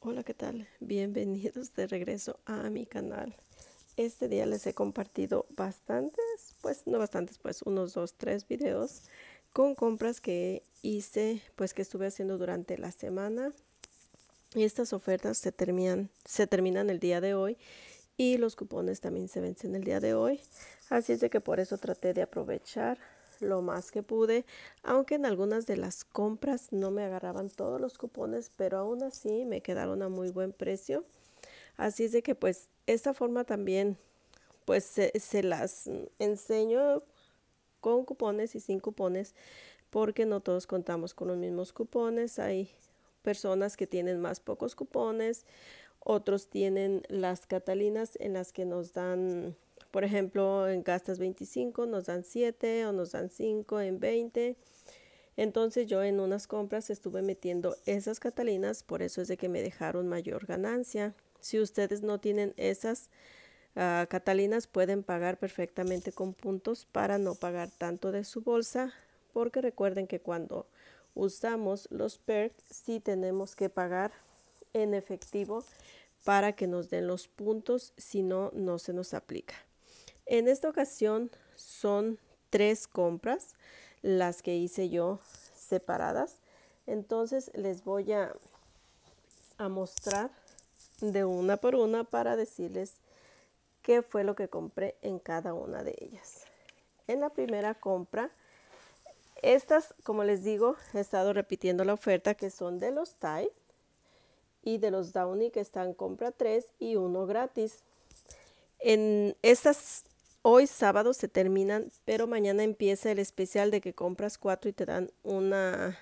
Hola, ¿qué tal? Bienvenidos de regreso a mi canal. Este día les he compartido bastantes, pues no bastantes, pues unos dos, tres videos con compras que hice, pues que estuve haciendo durante la semana. Y estas ofertas se terminan, se terminan el día de hoy y los cupones también se vencen el día de hoy. Así es de que por eso traté de aprovechar lo más que pude, aunque en algunas de las compras no me agarraban todos los cupones, pero aún así me quedaron a muy buen precio. Así es de que pues esta forma también pues se, las enseño con cupones y sin cupones porque no todos contamos con los mismos cupones. Hay personas que tienen más pocos cupones, otros tienen las catalinas en las que nos dan por ejemplo, en gastas 25 nos dan 7 o nos dan 5 en 20. Entonces yo en unas compras estuve metiendo esas catalinas, por eso es de que me dejaron mayor ganancia. Si ustedes no tienen esas ah, catalinas, pueden pagar perfectamente con puntos para no pagar tanto de su bolsa, porque recuerden que cuando usamos los perks, sí tenemos que pagar en efectivo para que nos den los puntos, si no, no se nos aplica. En esta ocasión son tres compras las que hice yo separadas. Entonces les voy a, mostrar de una por una para decirles qué fue lo que compré en cada una de ellas. En la primera compra, estas, como les digo, he estado repitiendo la oferta que son de los Tide y de los Downy que están compra 3 y uno gratis. En estas Hoy sábado se terminan, pero mañana empieza el especial de que compras cuatro y te dan una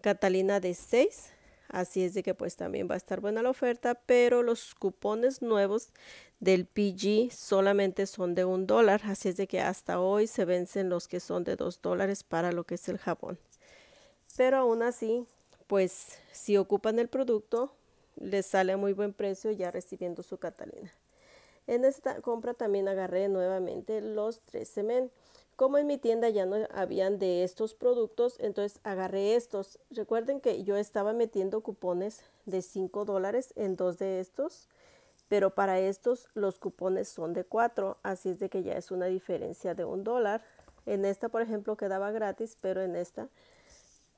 Catalina de seis. Así es de que pues también va a estar buena la oferta, pero los cupones nuevos del PG solamente son de un dólar. Así es de que hasta hoy se vencen los que son de dos dólares para lo que es el jabón. Pero aún así, pues si ocupan el producto, les sale a muy buen precio ya recibiendo su Catalina. En esta compra también agarré nuevamente los tres men. Como en mi tienda ya no habían de estos productos, entonces agarré estos. Recuerden que yo estaba metiendo cupones de 5 dólares en dos de estos, pero para estos los cupones son de 4, así es de que ya es una diferencia de un dólar. En esta, por ejemplo, quedaba gratis, pero en esta,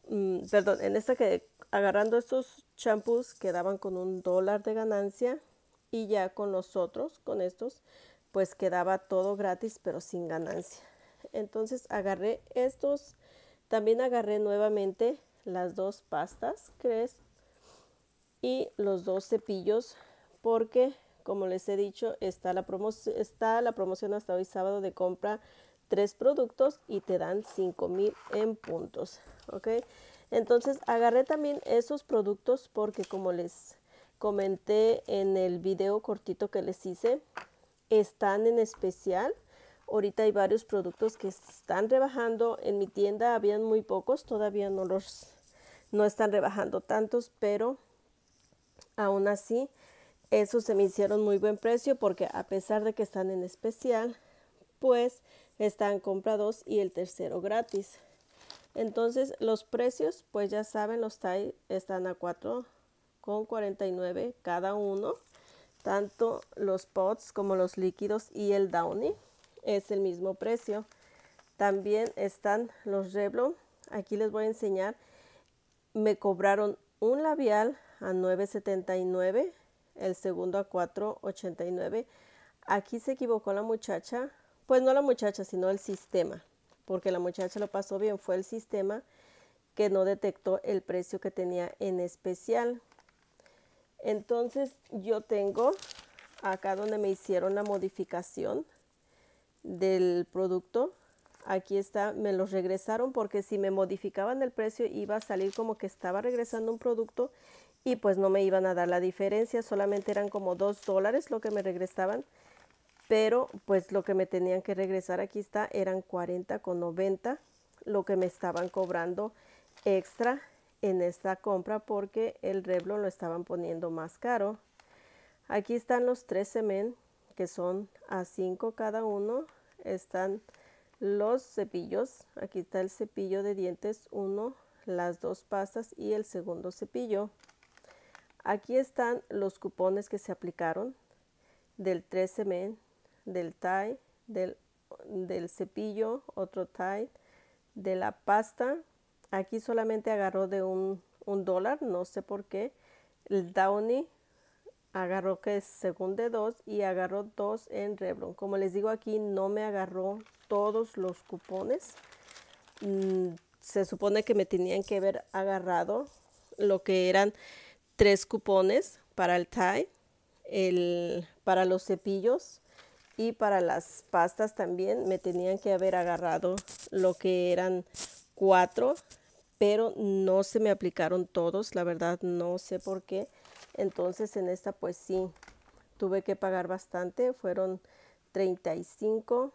mm, perdón, en esta que agarrando estos champús quedaban con un dólar de ganancia y ya con los otros, con estos, pues quedaba todo gratis pero sin ganancia. Entonces agarré estos, también agarré nuevamente las dos pastas crees y los dos cepillos porque como les he dicho está la, está la promoción hasta hoy sábado de compra tres productos y te dan 5 mil en puntos ok entonces agarré también esos productos porque como les comenté en el video cortito que les hice, están en especial. Ahorita hay varios productos que están rebajando. En mi tienda habían muy pocos, todavía no los no están rebajando tantos, pero aún así esos se me hicieron muy buen precio porque a pesar de que están en especial, pues están comprados y el tercero gratis. Entonces los precios, pues ya saben, los TAI están a 4 con 49 cada uno, tanto los pots como los líquidos y el downy es el mismo precio. También están los reblo aquí les voy a enseñar, me cobraron un labial a 9.79, el segundo a 4.89. Aquí se equivocó la muchacha, pues no la muchacha, sino el sistema, porque la muchacha lo pasó bien, fue el sistema que no detectó el precio que tenía en especial. Entonces yo tengo acá donde me hicieron la modificación del producto. Aquí está, me los regresaron porque si me modificaban el precio iba a salir como que estaba regresando un producto y pues no me iban a dar la diferencia, solamente eran como 2 dólares lo que me regresaban, pero pues lo que me tenían que regresar aquí está, eran 40 con 90 lo que me estaban cobrando extra en esta compra porque el reblo lo estaban poniendo más caro. Aquí están los tres semen que son a 5 cada uno. Están los cepillos. Aquí está el cepillo de dientes Uno. las dos pastas y el segundo cepillo. Aquí están los cupones que se aplicaron del tres semen, del tie, del, del cepillo, otro tie, de la pasta Aquí solamente agarró de un, dólar, no sé por qué. El Downey agarró que es según de dos y agarró dos en Revlon. Como les digo aquí, no me agarró todos los cupones. Mm, se supone que me tenían que haber agarrado lo que eran tres cupones para el tie, el, para los cepillos y para las pastas también me tenían que haber agarrado lo que eran cuatro pero no se me aplicaron todos, la verdad no sé por qué. Entonces en esta pues sí, tuve que pagar bastante, fueron 35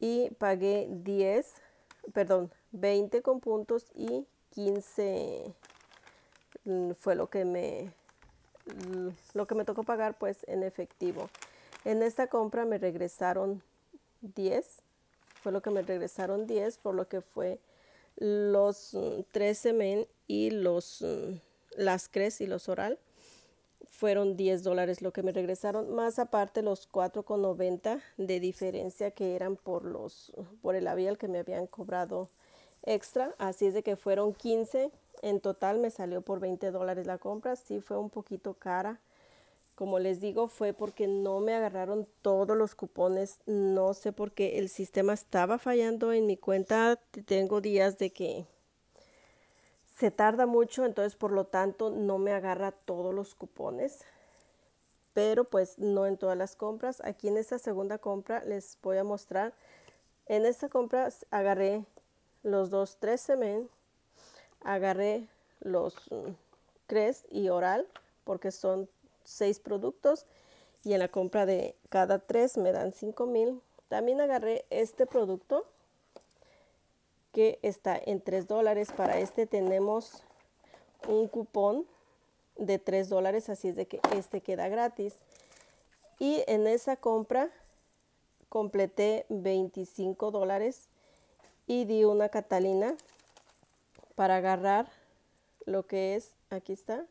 y pagué 10, perdón, 20 con puntos y 15 mm, fue lo que me mm, lo que me tocó pagar pues en efectivo. En esta compra me regresaron 10, fue lo que me regresaron 10, por lo que fue los mm, tres semen y los, mm, las cres y los oral fueron 10 dólares lo que me regresaron, más aparte los 4,90 de diferencia que eran por, los, por el labial que me habían cobrado extra, así es de que fueron 15, en total me salió por 20 dólares la compra, si fue un poquito cara, como les digo, fue porque no me agarraron todos los cupones. No sé por qué el sistema estaba fallando en mi cuenta. Tengo días de que se tarda mucho, entonces por lo tanto no me agarra todos los cupones. Pero pues no en todas las compras. Aquí en esta segunda compra les voy a mostrar. En esta compra agarré los dos 13 men. Agarré los mm, Crest y Oral porque son seis productos y en la compra de cada tres me dan cinco mil. También agarré este producto que está en tres dólares. Para este tenemos un cupón de 3 dólares, así es de que este queda gratis. Y en esa compra completé 25 dólares y di una Catalina para agarrar lo que es, aquí está,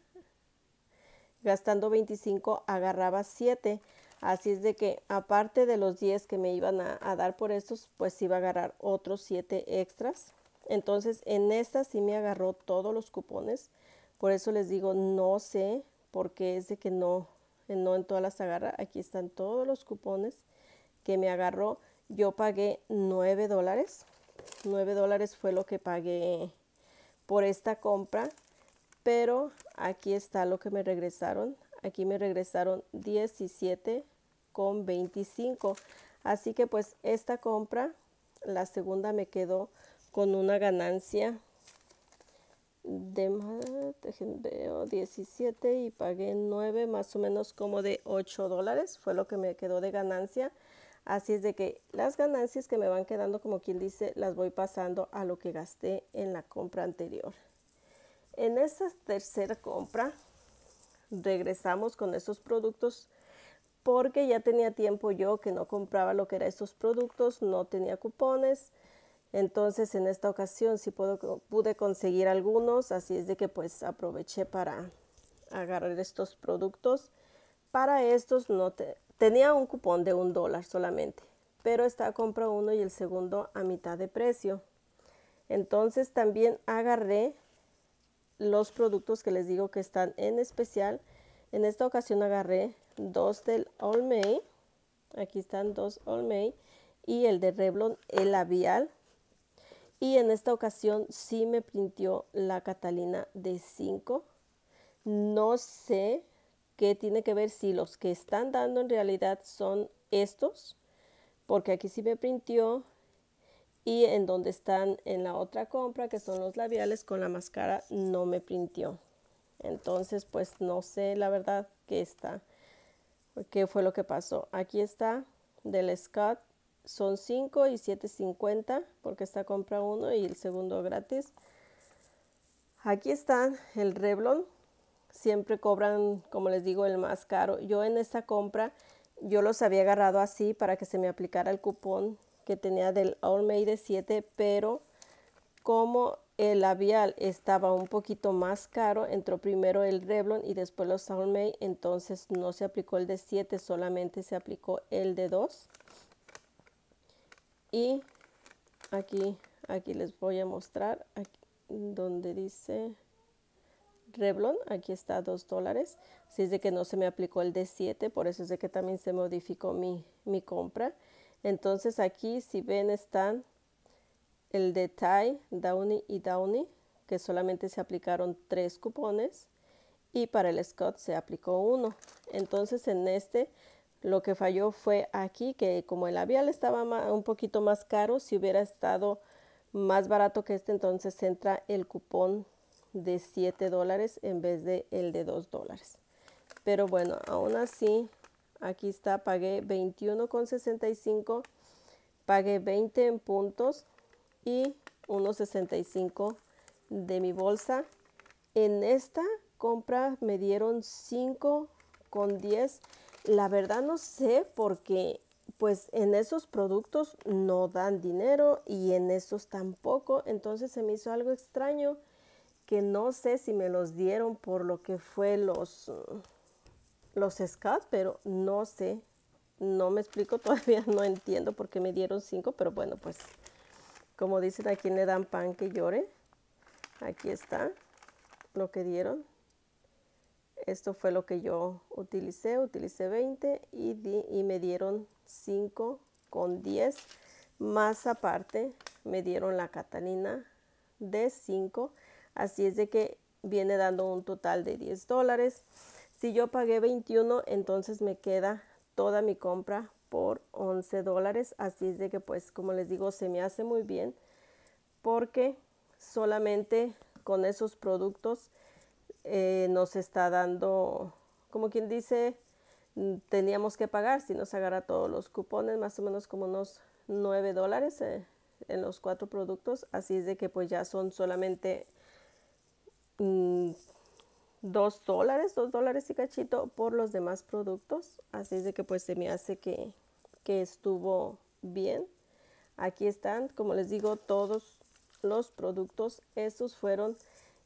Gastando 25 agarraba 7. Así es de que aparte de los 10 que me iban a, dar por estos, pues iba a agarrar otros 7 extras. Entonces en esta sí me agarró todos los cupones. Por eso les digo, no sé por qué es de que no, no en todas las agarra. Aquí están todos los cupones que me agarró. Yo pagué 9 dólares. 9 dólares fue lo que pagué por esta compra. Pero Aquí está lo que me regresaron. Aquí me regresaron 17 con 25 Así que pues esta compra, la segunda me quedó con una ganancia de 17 y pagué 9 más o menos como de 8 dólares fue lo que me quedó de ganancia así es de que las ganancias que me van quedando como quien dice las voy pasando a lo que gasté en la compra anterior en esa tercera compra regresamos con esos productos porque ya tenía tiempo yo que no compraba lo que eran estos productos, no tenía cupones. Entonces en esta ocasión sí pude conseguir algunos, así es de que pues aproveché para agarrar estos productos. Para estos no tenía un cupón de un dólar solamente, pero esta compra uno y el segundo a mitad de precio. Entonces también agarré los productos que les digo que están en especial. En esta ocasión agarré dos del May Aquí están dos Olmey y el de Revlon, el labial. Y en esta ocasión sí me printió la Catalina de 5. No sé qué tiene que ver si los que están dando en realidad son estos, porque aquí sí me printió y en donde están en la otra compra que son los labiales con la máscara no me printió entonces pues no sé la verdad qué está qué fue lo que pasó aquí está del Scott son 5 y 7.50 porque está compra uno y el segundo gratis aquí está el Revlon siempre cobran como les digo el más caro yo en esta compra yo los había agarrado así para que se me aplicara el cupón tenía del All de 7, pero como el labial estaba un poquito más caro, entró primero el Revlon y después los All May entonces no se aplicó el de 7, solamente se aplicó el de 2. Y aquí, aquí les voy a mostrar, donde dice Revlon, aquí está 2 dólares. si es de que no se me aplicó el de 7, por eso es de que también se modificó mi, mi compra. Entonces aquí si ven están el de Ty, Downy y Downy, que solamente se aplicaron tres cupones y para el Scott se aplicó uno. Entonces en este lo que falló fue aquí que como el labial estaba un poquito más caro, si hubiera estado más barato que este, entonces entra el cupón de 7 dólares en vez de el de 2 dólares. Pero bueno, aún así Aquí está, pagué 21,65, pagué 20 en puntos y 1,65 de mi bolsa. En esta compra me dieron 5,10. La verdad no sé porque pues en esos productos no dan dinero y en esos tampoco. Entonces se me hizo algo extraño que no sé si me los dieron por lo que fue los los SCAT, pero no sé, no me explico todavía, no entiendo por qué me dieron 5, pero bueno, pues como dicen, a quien le dan pan que llore. Aquí está lo que dieron. Esto fue lo que yo utilicé, utilicé 20 y, y me dieron 5 con 10. Más aparte me dieron la Catalina de 5. Así es de que viene dando un total de 10 dólares. Si yo pagué 21, entonces me queda toda mi compra por 11 dólares. Así es de que pues como les digo, se me hace muy bien porque solamente con esos productos eh, nos está dando, como quien dice, mm, teníamos que pagar si nos agarra todos los cupones, más o menos como unos 9 dólares eh, en los cuatro productos. Así es de que pues ya son solamente... Mm, Dos dólares, dos dólares y cachito por los demás productos. Así es de que pues se me hace que, que estuvo bien. Aquí están, como les digo, todos los productos. Estos fueron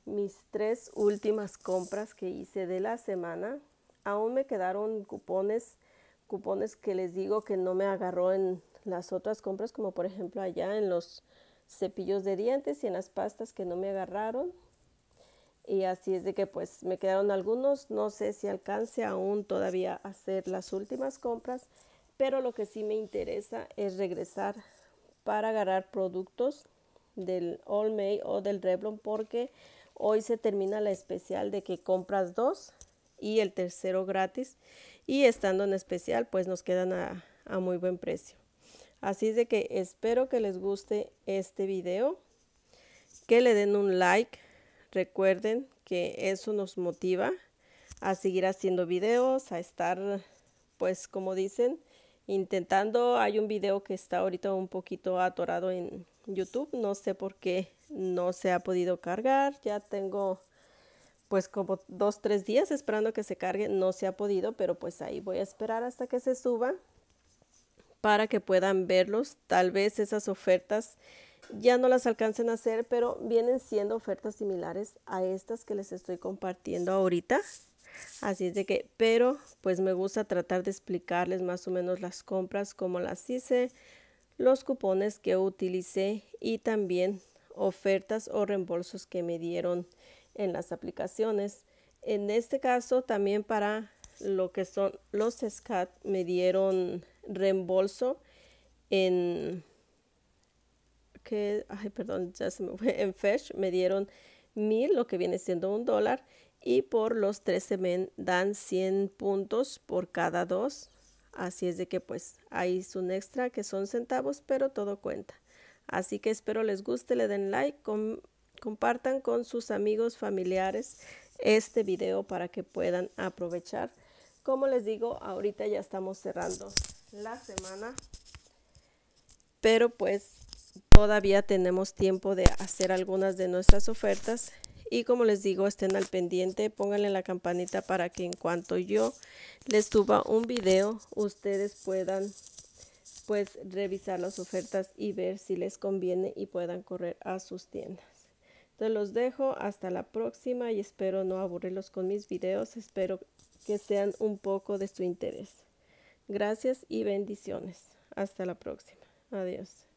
mis tres últimas compras que hice de la semana. Aún me quedaron cupones, cupones que les digo que no me agarró en las otras compras, como por ejemplo allá en los cepillos de dientes y en las pastas que no me agarraron. Y así es de que pues me quedaron algunos, no sé si alcance aún todavía a hacer las últimas compras, pero lo que sí me interesa es regresar para agarrar productos del All May o del Revlon porque hoy se termina la especial de que compras dos y el tercero gratis y estando en especial pues nos quedan a, a muy buen precio. Así es de que espero que les guste este video, que le den un like Recuerden que eso nos motiva a seguir haciendo videos, a estar, pues como dicen, intentando. Hay un video que está ahorita un poquito atorado en YouTube, no sé por qué no se ha podido cargar. Ya tengo pues como dos, tres días esperando que se cargue, no se ha podido, pero pues ahí voy a esperar hasta que se suba para que puedan verlos. Tal vez esas ofertas ya no las alcancen a hacer, pero vienen siendo ofertas similares a estas que les estoy compartiendo ahorita. Así es de que, pero pues me gusta tratar de explicarles más o menos las compras, cómo las hice, los cupones que utilicé y también ofertas o reembolsos que me dieron en las aplicaciones. En este caso también para lo que son los SCAT me dieron reembolso en que, ay, perdón, ya se me fue, en Fetch me dieron mil, lo que viene siendo un dólar, y por los 13 men dan 100 puntos por cada dos. Así es de que pues hay un extra que son centavos, pero todo cuenta. Así que espero les guste, le den like, compartan con sus amigos, familiares este video para que puedan aprovechar. Como les digo, ahorita ya estamos cerrando la semana, pero pues Todavía tenemos tiempo de hacer algunas de nuestras ofertas y como les digo, estén al pendiente, pónganle la campanita para que en cuanto yo les suba un video, ustedes puedan pues revisar las ofertas y ver si les conviene y puedan correr a sus tiendas. Entonces los dejo hasta la próxima y espero no aburrirlos con mis videos, espero que sean un poco de su interés. Gracias y bendiciones. Hasta la próxima. Adiós.